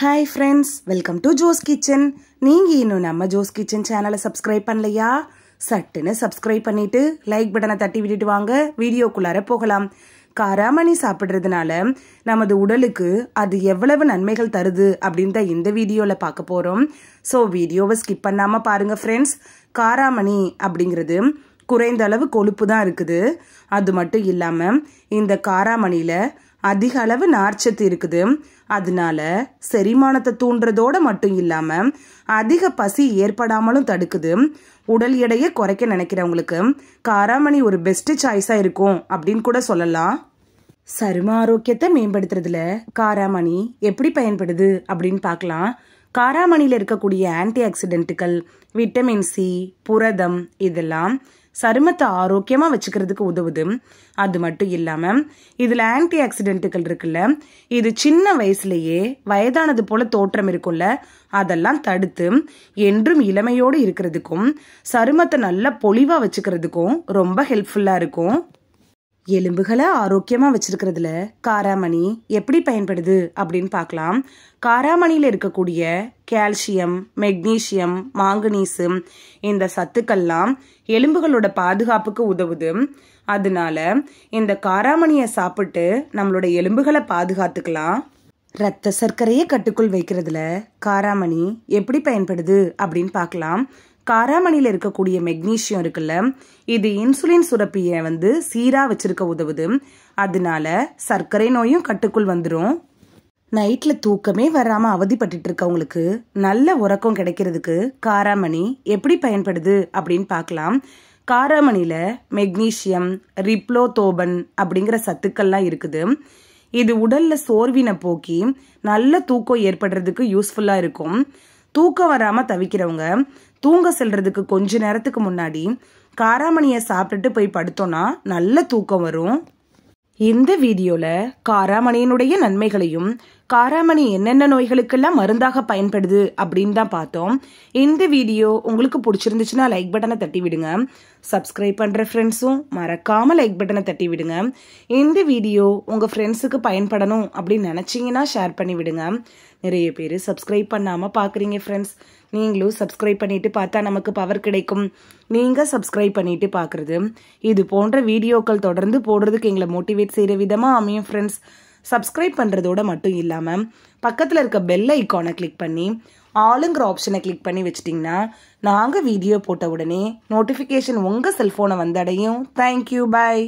hi friends welcome to Jo's kitchen நீங்கள் இன்னும் நம்ம ஜோஸ் கிச்சன் சேனலை சப்ஸ்கிரைப் பண்ணலையா சட்டுன்னு சப்ஸ்கிரைப் பண்ணிவிட்டு லைக் பட்டனை தட்டி விட்டுட்டு வாங்க வீடியோக்குள்ளார போகலாம் காராமணி சாப்பிட்றதுனால நமது உடலுக்கு அது எவ்வளவு நன்மைகள் தருது அப்படின்ற இந்த வீடியோவில் பார்க்க போகிறோம் ஸோ வீடியோவை ஸ்கிப் பண்ணாமல் பாருங்கள் ஃப்ரெண்ட்ஸ் காராமணி அப்படிங்கிறது குறைந்த அளவு கொழுப்பு தான் இருக்குது அது மட்டும் இல்லாமல் இந்த காராமணியில் அதிக அளவு நார்ச்சத்து இருக்குது அதனால செரிமானத்தை தூண்டுறதோட மட்டும் இல்லாமல் அதிக பசி ஏற்படாமலும் தடுக்குது உடல் எடையை குறைக்க நினைக்கிறவங்களுக்கு காராமணி ஒரு பெஸ்ட் சாய்ஸாக இருக்கும் அப்படின்னு கூட சொல்லலாம் சரும ஆரோக்கியத்தை மேம்படுத்துறதுல காராமணி எப்படி பயன்படுது அப்படின்னு பார்க்கலாம் காராமணியில் இருக்கக்கூடிய ஆன்டி ஆக்சிடென்ட்டுகள் விட்டமின் சி புரதம் இதெல்லாம் சருமத்தை ஆரோக்கியமாக வச்சுக்கிறதுக்கு உதவுது அது மட்டும் இல்லாமல் இதில் ஆன்டி ஆக்சிடென்ட்டுகள் இருக்குல்ல இது சின்ன வயசுலேயே வயதானது போல தோற்றம் இருக்கும்ல அதெல்லாம் தடுத்து என்றும் இளமையோடு இருக்கிறதுக்கும் சருமத்தை நல்லா பொலிவாக வச்சுக்கிறதுக்கும் ரொம்ப ஹெல்ப்ஃபுல்லாக இருக்கும் எலும்புகளை ஆரோக்கியமாக வச்சிருக்கிறதுல காராமணி எப்படி பயன்படுது அப்படின்னு பார்க்கலாம் காராமணியில் இருக்கக்கூடிய கால்சியம் மெக்னீசியம் மாங்கனீசு இந்த சத்துக்கள்லாம் எலும்புகளோட பாதுகாப்புக்கு உதவுது அதனால இந்த காராமணியை சாப்பிட்டு நம்மளோட எலும்புகளை பாதுகாத்துக்கலாம் ரத்த சர்க்கரையை கட்டுக்குள் வைக்கிறதுல காராமணி எப்படி பயன்படுது அப்படின்னு பார்க்கலாம் காராமணியில் இருக்கக்கூடிய மெக்னீஷியம் இருக்குல்ல இது இன்சுலின் சுரப்பியை வந்து சீராக வச்சிருக்க உதவுது அதனால சர்க்கரை நோயும் கட்டுக்குள் வந்துடும் நைட்டில் தூக்கமே வராமல் அவதிப்பட்டு இருக்கவங்களுக்கு நல்ல உறக்கம் கிடைக்கிறதுக்கு காராமணி எப்படி பயன்படுது அப்படின்னு பார்க்கலாம் காராமணியில் மெக்னீஷியம் ரிப்ளோதோபன் அப்படிங்கிற சத்துக்கள்லாம் இருக்குது இது உடலில் சோர்வினை போக்கி நல்ல தூக்கம் ஏற்படுறதுக்கு யூஸ்ஃபுல்லாக இருக்கும் தூக்கம் வராமல் தவிக்கிறவங்க தூங்க செல்றதுக்கு கொஞ்ச நேரத்துக்கு முன்னாடி காராமணியை சாப்பிட்டுட்டு போய் படுத்தோன்னா நல்ல தூக்கம் வரும் இந்த வீடியோவில் காராமணியினுடைய நன்மைகளையும் காராமணி என்னென்ன நோய்களுக்கெல்லாம் மருந்தாக பயன்படுது அப்படின்னு தான் பார்த்தோம் இந்த வீடியோ உங்களுக்கு பிடிச்சிருந்துச்சுன்னா லைக் பட்டனை தட்டி விடுங்க சப்ஸ்கிரைப் பண்ணுற ஃப்ரெண்ட்ஸும் மறக்காமல் லைக் பட்டனை தட்டி விடுங்க இந்த வீடியோ உங்கள் ஃப்ரெண்ட்ஸுக்கு பயன்படணும் அப்படின்னு நினச்சிங்கன்னா ஷேர் பண்ணி விடுங்க நிறைய பேர் சப்ஸ்கிரைப் பண்ணாமல் பார்க்குறீங்க ஃப்ரெண்ட்ஸ் நீங்களும் சப்ஸ்கிரைப் பண்ணிவிட்டு பார்த்தா நமக்கு பவர் கிடைக்கும் நீங்கள் சப்ஸ்கிரைப் பண்ணிவிட்டு பார்க்குறது இது போன்ற வீடியோக்கள் தொடர்ந்து போடுறதுக்கு எங்களை மோட்டிவேட் செய்கிற விதமாக அமையும் ஃப்ரெண்ட்ஸ் சப்ஸ்கிரைப் பண்ணுறதோட மட்டும் இல்லாமல் பக்கத்தில் இருக்க பெல் ஐக்கானை கிளிக் பண்ணி ஆளுங்கிற ஆப்ஷனை கிளிக் பண்ணி வச்சிட்டிங்கன்னா நாங்கள் வீடியோ போட்ட உடனே நோட்டிஃபிகேஷன் உங்கள் செல்ஃபோனை வந்தடையும் தேங்க்யூ பாய்